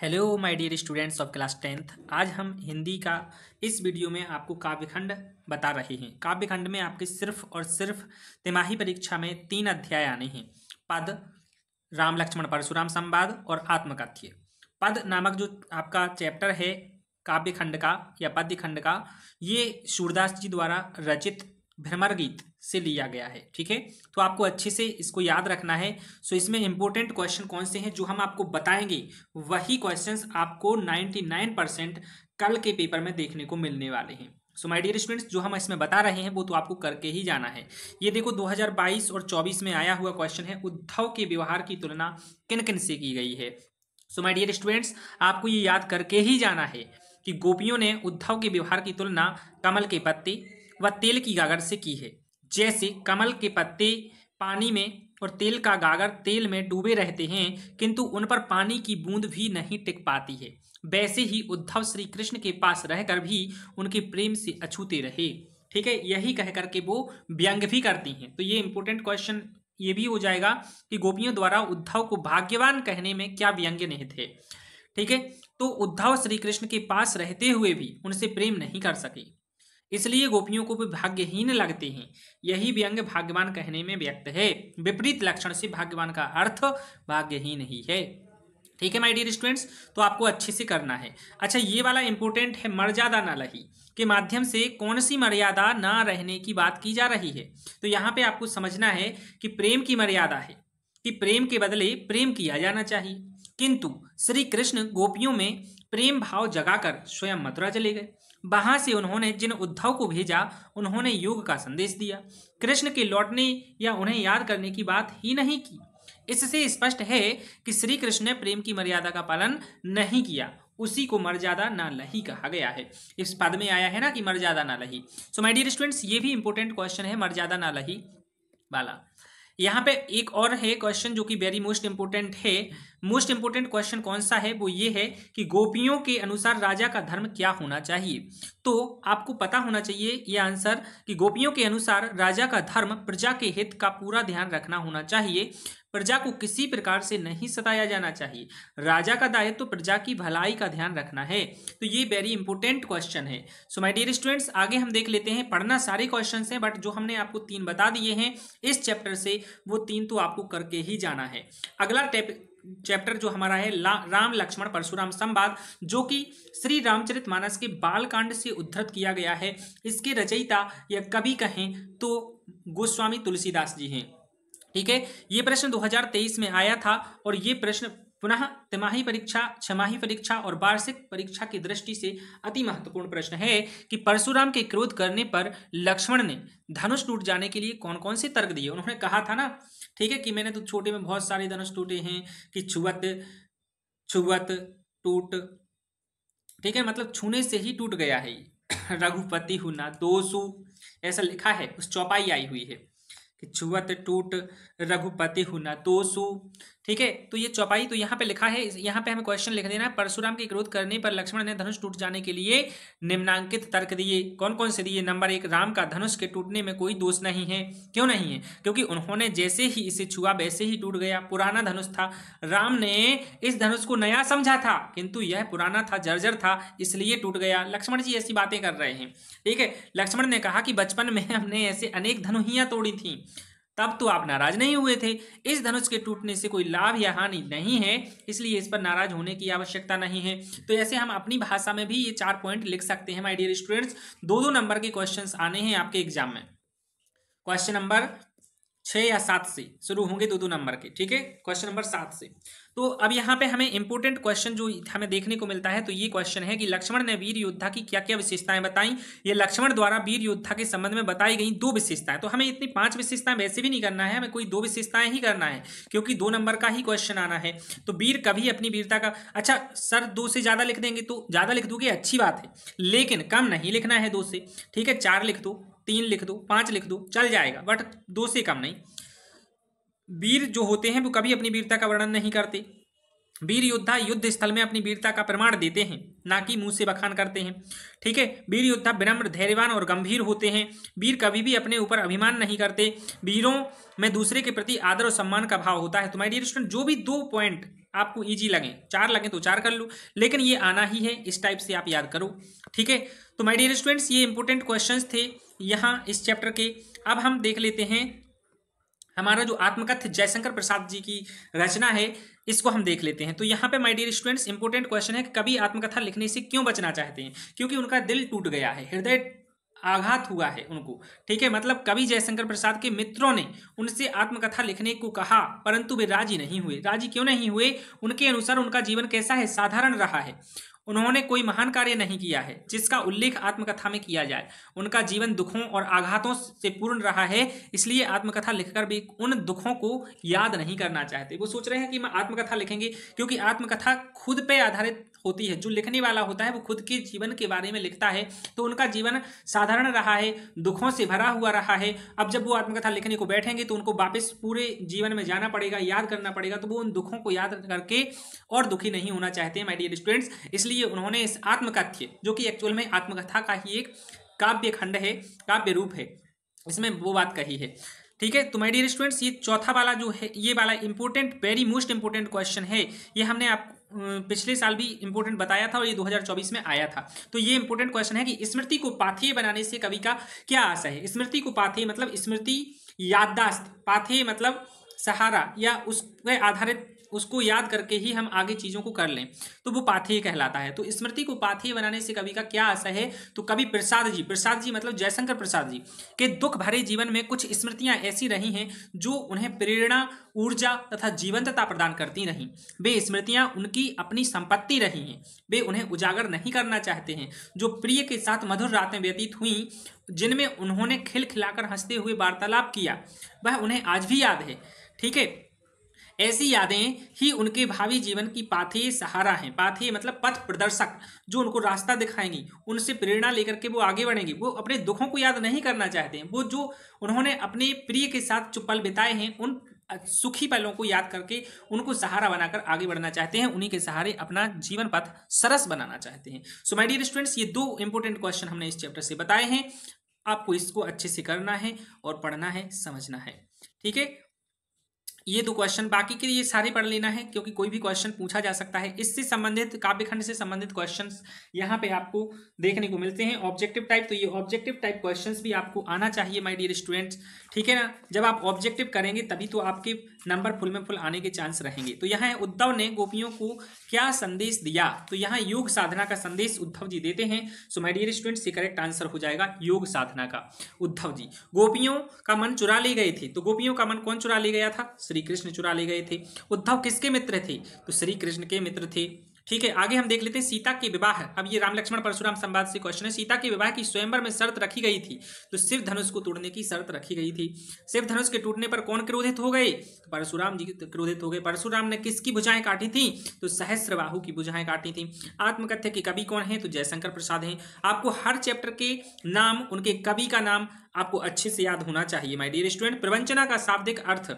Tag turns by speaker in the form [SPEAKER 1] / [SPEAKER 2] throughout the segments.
[SPEAKER 1] hello my dear students of class tenth आज हम हिंदी का इस वीडियो में आपको काव्यखंड बता रहे हैं काव्यखंड में आपके सिर्फ और सिर्फ तिमाही परीक्षा में तीन अध्याय आने हैं पद राम लक्ष्मण परशुराम संवाद और आत्मकथ्य पद नामक जो आपका चैप्टर है काव्यखंड का या पद्यखंड का ये सूरदास जी द्वारा रचित भ्रमर गीत से लिया गया है ठीक है तो आपको अच्छे से इसको याद रखना है सो इसमें इंपॉर्टेंट क्वेश्चन कौन से हैं जो हम आपको बताएंगे वही क्वेश्चंस आपको 99 परसेंट कल के पेपर में देखने को मिलने वाले हैं सो माय डियर स्टूडेंट्स जो हम इसमें बता रहे हैं वो तो आपको करके ही जाना है ये देखो 2022 और 24 में आया हुआ क्वेश्चन है उद्धव के व्यवहार की तुलना किन किन से की गई है सो माय डियर स्टूडेंट्स आपको ये याद करके ही जाना है कि गोपियों ने उद्धव के व्यवहार की तुलना कमल के पत्ते व तेल की गागर से की है जैसे कमल के पत्ते पानी में और तेल का गागर तेल में डूबे रहते हैं किंतु उन पर पानी की बूंद भी नहीं टिक पाती है वैसे ही उद्धव श्री कृष्ण के पास रहकर भी उनके प्रेम से अछूते रहे ठीक है यही कह करके वो व्यंग भी करती हैं तो ये इंपॉर्टेंट क्वेश्चन ये भी हो जाएगा कि गोपियों द्वारा उद्धव को भाग्यवान कहने में क्या व्यंग्य निहित है ठीक है तो उद्धव श्री कृष्ण के पास रहते हुए भी उनसे प्रेम नहीं कर सके इसलिए गोपियों को भी भाग्यहीन लगते हैं यही व्यंग भाग्यवान कहने में व्यक्त है विपरीत लक्षण से भाग्यवान का अर्थ भाग्यहीन ही है ठीक है माय डियर स्टूडेंट्स तो आपको अच्छे से करना है अच्छा ये वाला इंपॉर्टेंट है मर्यादा ना लही के माध्यम से कौन सी मर्यादा ना रहने की बात की जा रही है तो यहाँ पे आपको समझना है कि प्रेम की मर्यादा है कि प्रेम के बदले प्रेम किया जाना चाहिए किंतु श्री कृष्ण गोपियों में प्रेम भाव जगाकर स्वयं मथुरा चले गए वहां से उन्होंने जिन उद्धव को भेजा उन्होंने योग का संदेश दिया कृष्ण के लौटने या उन्हें याद करने की बात ही नहीं की इससे स्पष्ट है कि श्री कृष्ण ने प्रेम की मर्यादा का पालन नहीं किया उसी को मर्यादा ना लही कहा गया है इस पद में आया है ना कि मर्यादा ना लही सो माय डियर स्टूडेंट्स ये भी इंपॉर्टेंट क्वेश्चन है मर्यादा ना लही वाला यहाँ पे एक और है क्वेश्चन जो कि वेरी मोस्ट इंपॉर्टेंट है मोस्ट इंपोर्टेंट क्वेश्चन कौन सा है वो ये है कि गोपियों के अनुसार राजा का धर्म क्या होना चाहिए तो आपको पता होना चाहिए ये आंसर कि गोपियों के अनुसार राजा का धर्म प्रजा के हित का पूरा ध्यान रखना होना चाहिए प्रजा को किसी प्रकार से नहीं सताया जाना चाहिए राजा का दायित्व तो प्रजा की भलाई का ध्यान रखना है तो ये वेरी इंपॉर्टेंट क्वेश्चन है सो माय डियर स्टूडेंट्स आगे हम देख लेते हैं पढ़ना सारे क्वेश्चन हैं बट जो हमने आपको तीन बता दिए हैं इस चैप्टर से वो तीन तो आपको करके ही जाना है अगला चैप्टर जो हमारा है राम लक्ष्मण परशुराम संवाद जो कि श्री रामचरित मानस के बाल कांड से उद्धृत किया गया है इसके रचयिता या कवि कहें तो गोस्वामी तुलसीदास जी हैं ठीक है ये प्रश्न 2023 में आया था और ये प्रश्न पुनः तिमाही परीक्षा छमाही परीक्षा और वार्षिक परीक्षा की दृष्टि से अति महत्वपूर्ण प्रश्न है कि परशुराम के क्रोध करने पर लक्ष्मण ने धनुष टूट जाने के लिए कौन कौन से तर्क दिए उन्होंने कहा था ना ठीक है कि मैंने तो छोटे में बहुत सारे धनुष टूटे हैं कि छुवत छुवत टूट ठीक है मतलब छूने से ही टूट गया है रघुपति हुना दोसु ऐसा लिखा है उस चौपाई आई हुई है कि छुवत टूट रघुपति हुना दोसु ठीक है तो ये चौपाई तो यहाँ पे लिखा है यहाँ पे हमें क्वेश्चन लिख देना है परशुराम के क्रोध करने पर लक्ष्मण ने धनुष टूट जाने के लिए निम्नांकित तर्क दिए कौन कौन से दिए नंबर एक राम का धनुष के टूटने में कोई दोष नहीं है क्यों नहीं है क्योंकि उन्होंने जैसे ही इसे छुआ वैसे ही टूट गया पुराना धनुष था राम ने इस धनुष को नया समझा था किंतु यह पुराना था जर्जर था इसलिए टूट गया लक्ष्मण जी ऐसी बातें कर रहे हैं ठीक है लक्ष्मण ने कहा कि बचपन में हमने ऐसे अनेक धनुहियाँ तोड़ी थी तब तो आप नाराज नहीं हुए थे इस धनुष के टूटने से कोई लाभ या हानि नहीं है इसलिए इस पर नाराज होने की आवश्यकता नहीं है तो ऐसे हम अपनी भाषा में भी ये चार पॉइंट लिख सकते हैं माय डियर स्टूडेंट्स दो दो नंबर के क्वेश्चंस आने हैं आपके एग्जाम में क्वेश्चन नंबर छः या सात से शुरू होंगे दो दो नंबर के ठीक है क्वेश्चन नंबर सात से तो अब यहाँ पे हमें इंपोर्टेंट क्वेश्चन जो हमें देखने को मिलता है तो ये क्वेश्चन है कि लक्ष्मण ने वीर योद्धा की क्या क्या विशेषताएं बताई ये लक्ष्मण द्वारा वीर योद्धा के संबंध में बताई गई दो विशेषताएं तो हमें इतनी पांच विशेषताएं वैसे भी नहीं करना है हमें कोई दो विशेषताएं ही करना है क्योंकि दो नंबर का ही क्वेश्चन आना है तो वीर कभी अपनी वीरता का अच्छा सर दो से ज़्यादा लिख देंगे तो ज़्यादा लिख दोगे अच्छी बात है लेकिन कम नहीं लिखना है दो से ठीक है चार लिख दो तीन लिख दो पांच लिख दो चल जाएगा बट दो से कम नहीं वीर जो होते हैं वो कभी अपनी वीरता का वर्णन नहीं करते वीर योद्धा युद्ध स्थल में अपनी वीरता का प्रमाण देते हैं ना कि मुंह से बखान करते हैं ठीक है वीर योद्धा विनम्र धैर्यवान और गंभीर होते हैं वीर कभी भी अपने ऊपर अभिमान नहीं करते वीरों में दूसरे के प्रति आदर और सम्मान का भाव होता है तो माय डियर स्टूडेंट जो भी दो पॉइंट आपको ईजी लगे चार लगे तो चार कर लो लेकिन ये आना ही है इस टाइप से आप याद करो ठीक है तो माय डियर स्टूडेंट्स ये इंपॉर्टेंट क्वेश्चंस थे यहाँ इस चैप्टर के अब हम देख लेते हैं हमारा जो आत्मकथ जयशंकर प्रसाद जी की रचना है इसको हम देख लेते हैं तो यहाँ पे my dear students important question है कि कभी आत्मकथा लिखने से क्यों बचना चाहते हैं क्योंकि उनका दिल टूट गया है हृदय आघात हुआ है उनको ठीक है मतलब कवि जयशंकर प्रसाद के मित्रों ने उनसे आत्मकथा लिखने को कहा परंतु वे राजी नहीं हुए राजी क्यों नहीं हुए उनके अनुसार उनका जीवन कैसा है साधारण रहा है उन्होंने कोई महान कार्य नहीं किया है जिसका उल्लेख आत्मकथा में किया जाए उनका जीवन दुखों और आघातों से पूर्ण रहा है इसलिए आत्मकथा लिखकर भी उन दुखों को याद नहीं करना चाहते वो सोच रहे हैं कि मैं आत्मकथा लिखेंगे क्योंकि आत्मकथा खुद पे आधारित होती है जो लिखने वाला होता है वो खुद के जीवन के बारे में लिखता है तो उनका जीवन साधारण रहा है दुखों से भरा हुआ रहा है अब जब वो आत्मकथा लिखने को बैठेंगे तो उनको वापस पूरे जीवन में जाना पड़ेगा याद करना पड़ेगा तो वो उन दुखों को याद करके और दुखी नहीं होना चाहते माई डियर स्टूडेंट्स इसलिए उन्होंने इस आत्मकथ्य जो कि एक्चुअल में आत्मकथा का ही एक काव्य खंड है काव्य रूप है इसमें वो बात कही है ठीक है तो माय डियर स्टूडेंट्स ये चौथा वाला जो है ये वाला important very most important question है ये हमने आप पिछले साल भी इंपोर्टेंट बताया था और ये 2024 में आया था तो ये इंपोर्टेंट क्वेश्चन है कि स्मृति को पाथेय बनाने से कवि का क्या आशा है स्मृति को पाथेय मतलब स्मृति याददाश्त पाथेय मतलब सहारा या उस पर आधारित उसको याद करके ही हम आगे चीज़ों को कर लें तो वो पाथेय कहलाता है तो स्मृति को पाथेय बनाने से कवि का क्या असर है तो कवि प्रसाद जी प्रसाद जी मतलब जयशंकर प्रसाद जी के दुख भरे जीवन में कुछ स्मृतियां ऐसी रही हैं जो उन्हें प्रेरणा ऊर्जा तथा जीवंतता प्रदान करती रहीं वे स्मृतियां उनकी अपनी संपत्ति रही हैं वे उन्हें उजागर नहीं करना चाहते हैं जो प्रिय के साथ मधुर रातें व्यतीत हुई जिनमें उन्होंने खिल खिलाकर हंसते हुए वार्तालाप किया वह उन्हें आज भी याद है ठीक है ऐसी यादें ही उनके भावी जीवन की पाथी सहारा हैं पाथी मतलब पथ प्रदर्शक जो उनको रास्ता दिखाएंगी उनसे प्रेरणा लेकर के वो आगे बढ़ेंगे वो अपने दुखों को याद नहीं करना चाहते हैं वो जो उन्होंने अपने प्रिय के साथ जो पल बिताए हैं उन सुखी पलों को याद करके उनको सहारा बनाकर आगे बढ़ना चाहते हैं उन्हीं के सहारे अपना जीवन पथ सरस बनाना चाहते हैं सो माय डियर स्टूडेंट्स ये दो इंपॉर्टेंट क्वेश्चन हमने इस चैप्टर से बताए हैं आपको इसको अच्छे से करना है और पढ़ना है समझना है ठीक है ये दो क्वेश्चन बाकी के ये सारे पढ़ लेना है क्योंकि कोई भी क्वेश्चन पूछा जा सकता है इससे संबंधित काव्यखंड से संबंधित क्वेश्चन यहाँ पे आपको देखने को मिलते हैं ऑब्जेक्टिव टाइप तो ये ऑब्जेक्टिव टाइप क्वेश्चन भी आपको आना चाहिए माई डियर स्टूडेंट्स ठीक है ना जब आप ऑब्जेक्टिव करेंगे तभी तो आपके नंबर फुल में फुल आने के चांस रहेंगे तो यहाँ उद्धव ने गोपियों को क्या संदेश दिया तो यहाँ योग साधना का संदेश उद्धव जी देते हैं सो माई डियर स्टूडेंट्स ये करेक्ट आंसर हो जाएगा योग साधना का उद्धव जी गोपियों का मन चुरा ले गए थे तो गोपियों का मन कौन चुरा ले गया था श्री श्री कृष्ण चुरा ले गए थे उद्धव किसके मित्र थे तो श्री कृष्ण के मित्र थे ठीक है आगे हम देख लेते हैं सीता के विवाह अब ये राम लक्ष्मण परशुराम संवाद से क्वेश्चन है सीता के विवाह की स्वयंवर में शर्त रखी गई थी तो शिव धनुष को तोड़ने की शर्त रखी गई थी शिव धनुष के टूटने पर कौन क्रोधित हो गए तो परशुराम जी क्रोधित हो गए परशुराम ने किसकी भुजाएं काटी थी तो सहस्रबाहु की भुजाएं काटी थी आत्मकथ्य के कवि कौन है तो जयशंकर प्रसाद हैं आपको हर चैप्टर के नाम उनके कवि का नाम आपको अच्छे से याद होना चाहिए माई डियर स्टूडेंट प्रवंचना का शाब्दिक अर्थ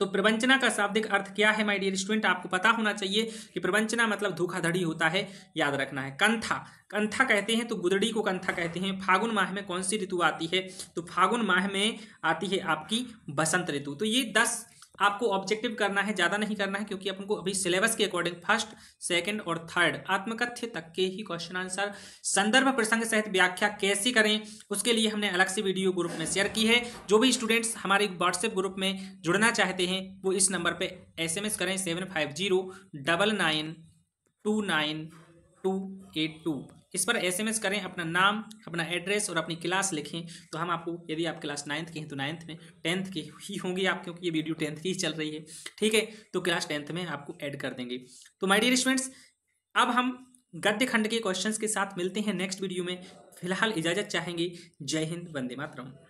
[SPEAKER 1] तो प्रवंचना का शाब्दिक अर्थ क्या है माय डियर स्टूडेंट आपको पता होना चाहिए कि प्रवंचना मतलब धोखाधड़ी होता है याद रखना है कंथा कंथा कहते हैं तो गुदड़ी को कंथा कहते हैं फागुन माह में कौन सी ऋतु आती है तो फागुन माह में आती है आपकी बसंत ऋतु तो ये दस आपको ऑब्जेक्टिव करना है ज़्यादा नहीं करना है क्योंकि अपन को अभी सिलेबस के अकॉर्डिंग फर्स्ट सेकंड और थर्ड आत्मकथ्य तक के ही क्वेश्चन आंसर संदर्भ प्रसंग सहित व्याख्या कैसे करें उसके लिए हमने अलग से वीडियो ग्रुप में शेयर की है जो भी स्टूडेंट्स हमारे व्हाट्सएप ग्रुप में जुड़ना चाहते हैं वो इस नंबर पर एस करें seven five zero double nine two nine two eight two इस पर एसएमएस करें अपना नाम अपना एड्रेस और अपनी क्लास लिखें तो हम आपको यदि आप क्लास नाइन्थ के हैं तो नाइन्थ में टेंथ के ही होंगी आप क्योंकि ये वीडियो टेंथ की ही चल रही है ठीक है तो क्लास टेंथ में आपको ऐड कर देंगे तो माय डियर स्टूडेंट्स अब हम गद्य खंड के क्वेश्चंस के साथ मिलते हैं नेक्स्ट वीडियो में फिलहाल इजाज़त चाहेंगे जय हिंद वंदे मातरम